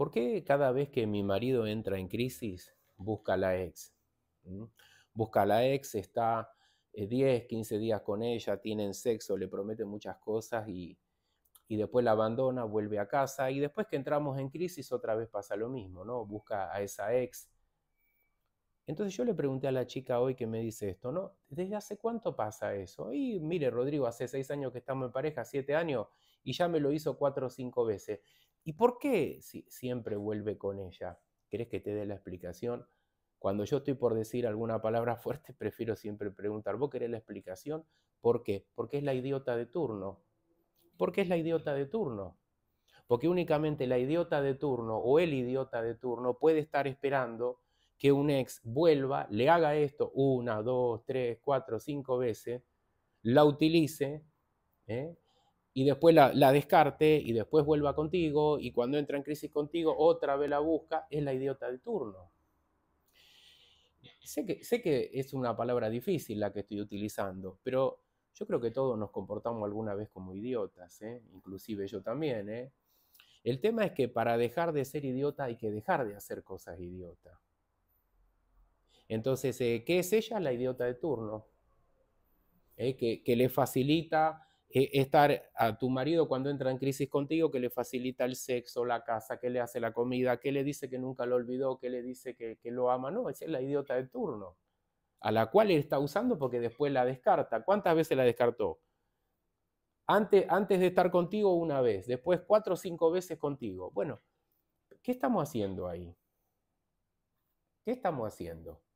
¿Por qué cada vez que mi marido entra en crisis, busca a la ex? ¿Mm? Busca a la ex, está 10, eh, 15 días con ella, tienen sexo, le prometen muchas cosas y, y después la abandona, vuelve a casa y después que entramos en crisis otra vez pasa lo mismo, ¿no? Busca a esa ex entonces yo le pregunté a la chica hoy que me dice esto, ¿no? ¿Desde hace cuánto pasa eso? Y mire, Rodrigo, hace seis años que estamos en pareja, siete años, y ya me lo hizo cuatro o cinco veces. ¿Y por qué si siempre vuelve con ella? ¿Crees que te dé la explicación? Cuando yo estoy por decir alguna palabra fuerte, prefiero siempre preguntar, ¿vos querés la explicación? ¿Por qué? Porque es la idiota de turno. ¿Por qué es la idiota de turno? Porque únicamente la idiota de turno o el idiota de turno puede estar esperando que un ex vuelva, le haga esto una, dos, tres, cuatro, cinco veces, la utilice ¿eh? y después la, descarte y después vuelva contigo y cuando entra en crisis contigo otra vez la busca, es la idiota del turno. Sé que, sé que es una palabra difícil la que estoy utilizando, pero yo creo que todos nos comportamos alguna vez como idiotas, ¿eh? inclusive yo también. ¿eh? El tema es que para dejar de ser idiota hay que dejar de hacer cosas idiotas. Entonces, eh, ¿qué es ella? La idiota de turno, eh, que, le facilita eh, estar a tu marido cuando entra en crisis contigo, que le facilita el sexo, la casa, que le hace la comida, que le dice que nunca lo olvidó, que le dice que, lo ama. No, esa es la idiota de turno, a la cual él está usando porque después la descarta. ¿Cuántas veces la descartó? Antes, antes de estar contigo una vez, después cuatro o cinco veces contigo. Bueno, ¿qué estamos haciendo ahí? ¿Qué estamos haciendo?